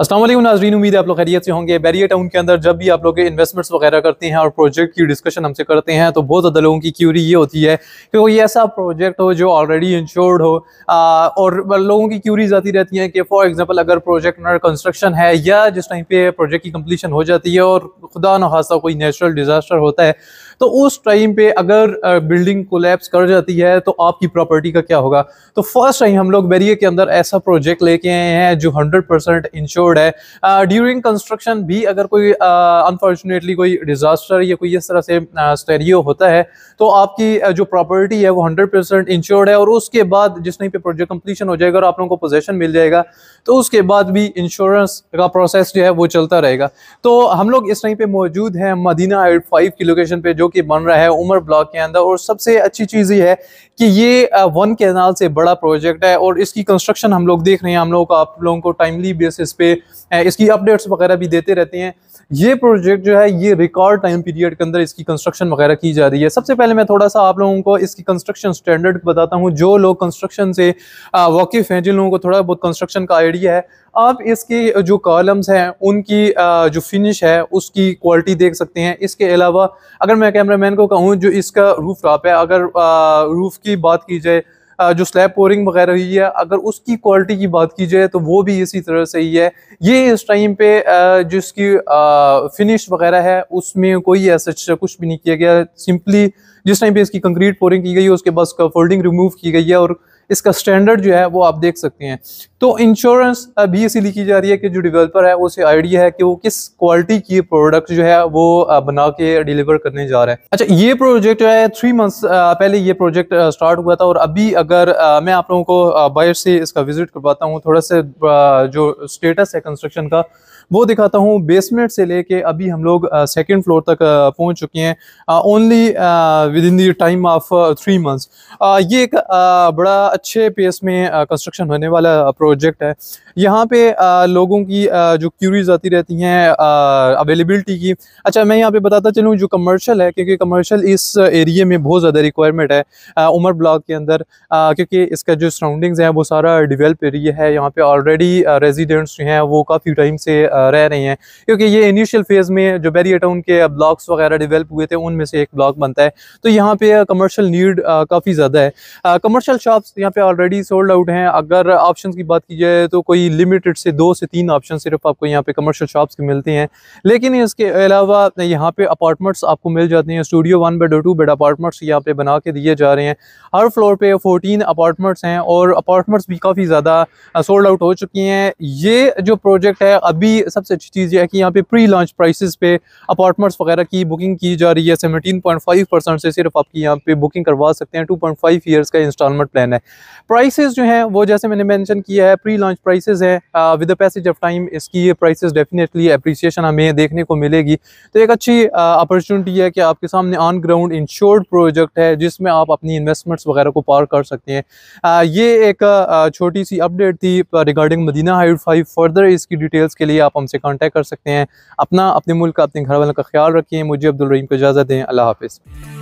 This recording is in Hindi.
असल नाजरीन उम्मीद है आप लोग खैरियत से होंगे बैरिया टाउन के अंदर जब भी आप लोग इन्वेस्टमेंट्स वगैरह करते हैं और प्रोजेक्ट की डिस्कशन हमसे करते हैं तो बहुत ज़्यादा लोगों की क्यूरी ये होती है कि कोई ऐसा प्रोजेक्ट हो जो ऑलरेडी इंश्योर्ड हो आ, और लोगों की क्यूरीज आती रहती हैं कि फॉर एग्जांपल अगर प्रोजेक्ट अंडर कंस्ट्रक्शन है या जिस टाइम पे प्रोजेक्ट की कंप्लीशन हो जाती है और खुदा न खासा कोई नेचुरल डिजास्टर होता है तो उस टाइम पे अगर बिल्डिंग कोलेप्स कर जाती है तो आपकी प्रॉपर्टी का क्या होगा तो फर्स्ट टाइम हम लोग बैरियर के अंदर ऐसा प्रोजेक्ट लेके आए हैं जो 100 परसेंट इंश्योर्ड है ड्यूरिंग कंस्ट्रक्शन भी अगर कोई अनफॉर्चुनेटली कोई डिजास्टर या कोई इस तरह से स्टेरियो होता है तो आपकी जो प्रॉपर्टी है वो हंड्रेड परसेंट इंश्योर्ड है और उसके बाद जिस टाइम पे प्रोजेक्ट कंप्लीशन हो जाएगा और आप लोगों को पोजेशन मिल जाएगा तो उसके बाद भी इंश्योरेंस का प्रोसेस जो है वो चलता रहेगा तो हम लोग इस टाइम पे मौजूद है मदीना एट फाइव की लोकेशन पे जो कि बन रहा है उमर ब्लॉक के अंदर और सबसे अच्छी चीज़ ये है कि ये वन कैनाल से बड़ा प्रोजेक्ट है और इसकी कंस्ट्रक्शन हम लोग देख रहे हैं हम लोग आप लोगों को टाइमली बेसिस पे इसकी अपडेट्स वगैरह भी देते रहते हैं ये प्रोजेक्ट जो है ये रिकॉर्ड टाइम पीरियड के अंदर इसकी कंस्ट्रक्शन वगैरह की जा रही है सबसे पहले मैं थोड़ा सा आप लोगों को इसकी कंस्ट्रक्शन स्टैंडर्ड बताता हूँ जो लोग कंस्ट्रक्शन से वाकिफ़ हैं जिन लोगों को थोड़ा बहुत कंस्ट्रक्शन का आइडिया है आप इसके जो कॉलम्स हैं उनकी जो फिनिश है उसकी क्वालिटी देख सकते हैं इसके अलावा अगर मैं कैमरा मैन को कहूँ जो इसका रूफ टॉप है अगर रूफ़ की बात की जाए जो स्लैब पोरिंग वगैरह हुई है अगर उसकी क्वालिटी की बात की जाए तो वो भी इसी तरह से ही है ये इस टाइम पे जिसकी फिनिश वगैरह है उसमें कोई ऐसा कुछ भी नहीं किया गया सिंपली जिस टाइम पे इसकी कंक्रीट पोरिंग की गई है उसके बाद उसका फोल्डिंग रिमूव की गई है और इसका स्टैंडर्ड जो है वो आप देख सकते हैं तो इंश्योरेंस अभी इसीलिए लिखी जा रही है कि जो डेवलपर है उसे आइडिया है कि वो किस क्वालिटी की प्रोडक्ट जो है वो बना के डिलीवर करने जा रहा है अच्छा ये प्रोजेक्ट जो है थ्री मंथ्स पहले ये प्रोजेक्ट स्टार्ट हुआ था और अभी अगर मैं आप लोगों को बाहर से इसका विजिट करवाता हूँ थोड़ा सा जो स्टेटस है कंस्ट्रक्शन का वो दिखाता हूँ बेसमेंट से लेके अभी हम लोग सेकेंड फ्लोर तक पहुँच चुके हैं only within the time of three months ये एक आ, बड़ा अच्छे पेस में कंस्ट्रक्शन होने वाला प्रोजेक्ट प्रोजेक्ट है यहाँ पे आ, लोगों की आ, जो क्यूरीज आती रहती हैं अवेलेबिलिटी की अच्छा मैं यहाँ पे बताता चलूँ जो कमर्शियल है क्योंकि कमर्शियल इस एरिए में बहुत ज़्यादा रिक्वायरमेंट है उमर ब्लॉक के अंदर क्योंकि इसका जो सराउंडिंग्स है वो सारा डिवेल्प एरिया है यहाँ पे ऑलरेडी रेजिडेंट्स जो हैं वो काफ़ी टाइम से रह रहे हैं क्योंकि ये इनिशियल फेज़ में जो बैरिया टाउन के ब्लॉक्स वगैरह डिवेल्प हुए थे उनमें से एक ब्लॉक बनता है तो यहाँ पे कमर्शल नीड काफ़ी ज़्यादा है कमर्शल शॉप्स यहाँ पे ऑलरेडी सोल्ड आउट हैं अगर ऑप्शन की बात बात की जाए तो कोई लिमिटेड से दो से तीन ऑप्शन सिर्फ आपको यहाँ पे कमर्शियल शॉप्स के मिलते हैं लेकिन इसके अलावा यहाँ पे अपार्टमेंट्स आपको मिल जाते हैं स्टूडियो वन बेड और टू बेड अपार्टमेंट्स यहाँ पे बना के दिए जा रहे हैं हर फ्लोर पे फोर्टीन अपार्टमेंट्स हैं और अपार्टमेंट्स भी काफ़ी ज़्यादा सोल्ड आउट हो चुकी हैं ये जो प्रोजेक्ट है अभी सबसे अच्छी चीज़ यह है कि यहाँ पे प्री लॉन्च प्राइस पे अपार्टमेंट्स वगैरह की बुकिंग की जा रही है सेवनटीन पॉइंट फाइव परसेंट से सिर्फ आपकी यहाँ पे बुकिंग करवा सकते हैं टू पॉइंट फाइव ईयर्स का इंस्टॉलमेंट प्लान है प्राइसेस जो हैं वो जैसे मैंने मेंशन किया है प्री लॉन्च प्राइसेस है with the passage of time इसकी ये प्राइसेस डेफिनेटली अप्रिसिएशन हमें देखने को मिलेगी तो एक अच्छी अपॉर्चुनिटी है कि आपके सामने ऑन ग्राउंड इंश्योर्ड प्रोजेक्ट है जिसमें आप अपनी इन्वेस्टमेंट्स वगैरह को पार कर सकते हैं ये एक छोटी सी अपडेट थी regarding Madina heights five further इसकी डिटेल्स के लिए आप हमसे कॉन्टैक्ट कर सकते हैं अपना अपने मुल्क अपने घर वालों का ख्याल रखें मुझे अब्दुल को इजाज़त दें अल्लाह हाफिज़